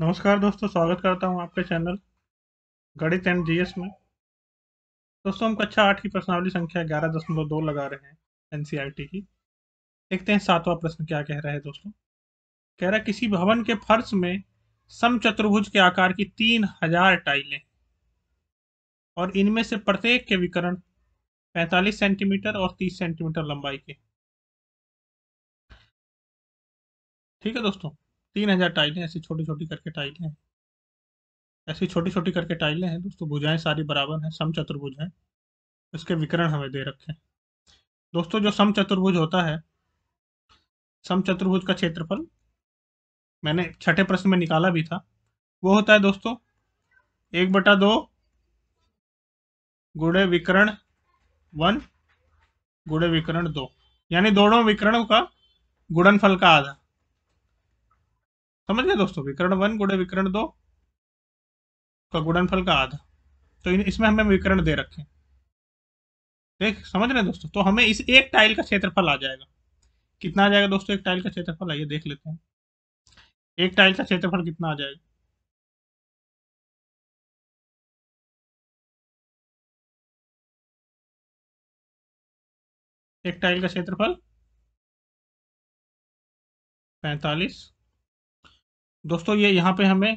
नमस्कार दोस्तों स्वागत करता हूं आपके चैनल गणित एंड जीएस में दोस्तों हम कक्षा आठ की प्रश्नावली संख्या ग्यारह दशमलव दो लगा रहे हैं एनसीईआरटी e की देखते हैं सातवां प्रश्न क्या कह रहा है दोस्तों कह रहा है किसी भवन के फर्श में समचतुर्भुज के आकार की तीन हजार टाइलें और इनमें से प्रत्येक के विकरण पैंतालीस सेंटीमीटर और तीस सेंटीमीटर लंबाई के ठीक है दोस्तों तीन हज़ार टाइलें ऐसी छोटी छोटी करके टाइलें हैं ऐसी छोटी छोटी करके टाइलें हैं दोस्तों भुजाएं सारी बराबर हैं सम चतुर्भुज हैं इसके विकरण हमें दे रखे हैं दोस्तों जो सम चतुर्भुज होता है सम चतुर्भुज का क्षेत्रफल मैंने छठे प्रश्न में निकाला भी था वो होता है दोस्तों एक बटा दो गुड़े विकरण वन गुड़े विकरण दो यानी दोनों विकरणों का गुणनफल का आधा समझ गए दोस्तों विकरण वन गुड़े विकरण दो का गुणनफल का आधा तो इसमें हमें विकरण दे रखे देख समझ रहे दोस्तों तो हमें इस एक टाइल का क्षेत्रफल आ जाएगा कितना आ जाएगा दोस्तों एक टाइल का क्षेत्रफल आइए देख लेते हैं एक टाइल का क्षेत्रफल कितना आ जाएगा एक टाइल का क्षेत्रफल पैंतालीस दोस्तों ये यहाँ पे हमें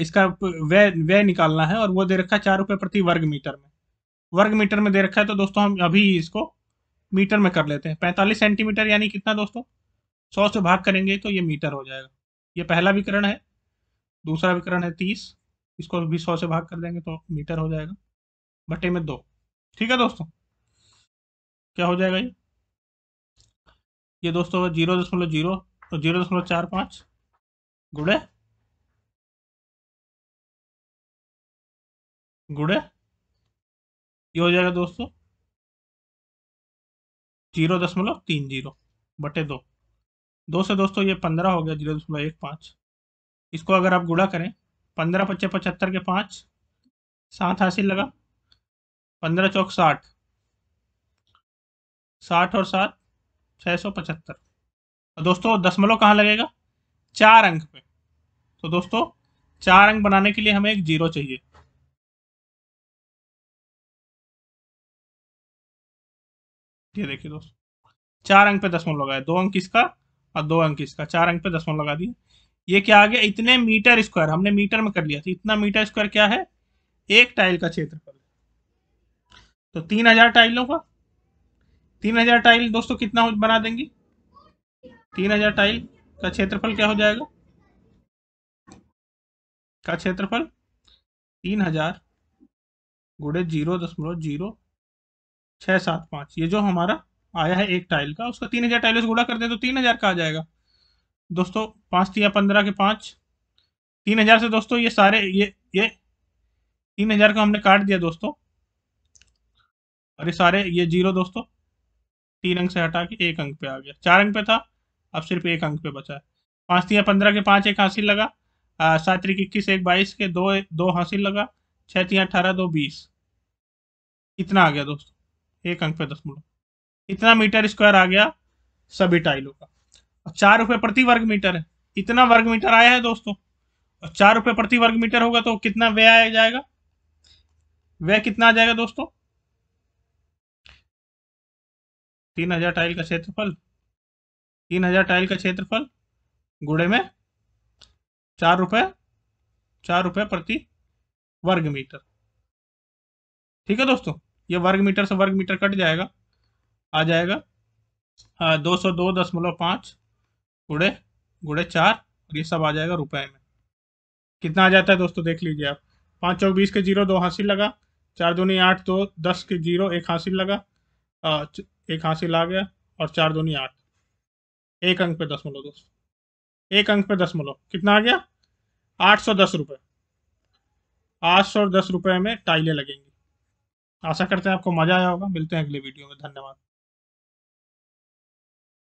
इसका व्यय व्यय निकालना है और वो दे रखा है चार रुपये प्रति वर्ग मीटर में वर्ग मीटर में दे रखा है तो दोस्तों हम अभी इसको मीटर में कर लेते हैं पैंतालीस सेंटीमीटर यानी कितना दोस्तों सौ से भाग करेंगे तो ये मीटर हो जाएगा ये पहला विकरण है दूसरा विकरण है तीस इसको भी सौ से भाग कर देंगे तो मीटर हो जाएगा बटे में दो ठीक है दोस्तों क्या हो जाएगा ये ये दोस्तों जीरो दशमलव जीरो तो जीरो दशमलव चार पाँच गुड़ गुड़ ये हो जाएगा दोस्तों जीरो दशमलव तीन जीरो बटे दो दो से दोस्तों ये पंद्रह हो गया जीरो दशमलव एक पाँच इसको अगर आप गुड़ा करें पंद्रह पच्चे पचहत्तर के पाँच सात हासिल लगा पंद्रह चौक साठ साठ और सात छः सौ पचहत्तर तो दोस्तों दशमलव कहाँ लगेगा चार अंक पे तो दोस्तों चार अंक बनाने के लिए हमें एक जीरो चाहिए ये देखिए दोस्तों चार अंक पे दसवन लगाए दो अंक इसका और दो अंक इसका चार अंक पे दसवन लगा दिए ये क्या आ गया इतने मीटर स्क्वायर हमने मीटर में कर लिया था इतना मीटर स्क्वायर क्या है एक टाइल का क्षेत्रफल तो तीन हजार टाइलों का तीन हजार टाइल दोस्तों कितना बना देंगी तीन हजार टाइल का क्षेत्रफल क्या हो जाएगा का क्षेत्रफल तीन हजार गुड़े जीरो दशमलव जीरो छह सात पांच ये जो हमारा आया है एक टाइल का उसका तीन हजार टाइल से गुड़ा कर दें तो तीन हजार का आ जाएगा दोस्तों पांच तीन पंद्रह के पांच तीन हजार से दोस्तों ये सारे ये ये तीन हजार का हमने काट दिया दोस्तों और ये सारे ये जीरो दोस्तों तीन अंक से हटा के एक अंक पे आ गया चार अंक पे था अब सिर्फ एक अंक पे बचा है पाँच तीन पंद्रह के पाँच एक हासिल लगा सात तरीक इक्कीस एक बाईस के दो दो हासिल लगा छः तीन अठारह दो बीस इतना आ गया दोस्तों एक अंक पे दशमलव इतना मीटर स्क्वायर आ गया सभी टाइलों का और चार रुपये प्रति वर्ग मीटर है इतना वर्ग मीटर आया है दोस्तों और चार रुपये प्रति वर्ग मीटर होगा तो कितना व्यय आया जाएगा व्यय कितना आ जाएगा दोस्तों तीन हजार टाइल का क्षेत्रफल तीन हजार टाइल का क्षेत्रफल गुड़े में चार रुपये चार रुपये प्रति वर्ग मीटर ठीक है दोस्तों ये वर्ग मीटर से वर्ग मीटर कट जाएगा आ जाएगा हाँ दो सौ दो दशमलव पाँच गुड़े गुड़े चार और ये सब आ जाएगा रुपए में कितना आ जाता है दोस्तों देख लीजिए आप पाँच चौक बीस के जीरो दो हासिल लगा चार दूनी आठ दो दस के जीरो एक हासिल लगा एक हासिल आ गया और चार दूनी आठ एक अंक पे दस मिलो दोस्त एक अंक पे दस मिलो कितना आ गया आठ सौ दस रुपये आठ सौ दस रुपये में टाइलें लगेंगी आशा करते हैं आपको मज़ा आया होगा मिलते हैं अगले वीडियो में धन्यवाद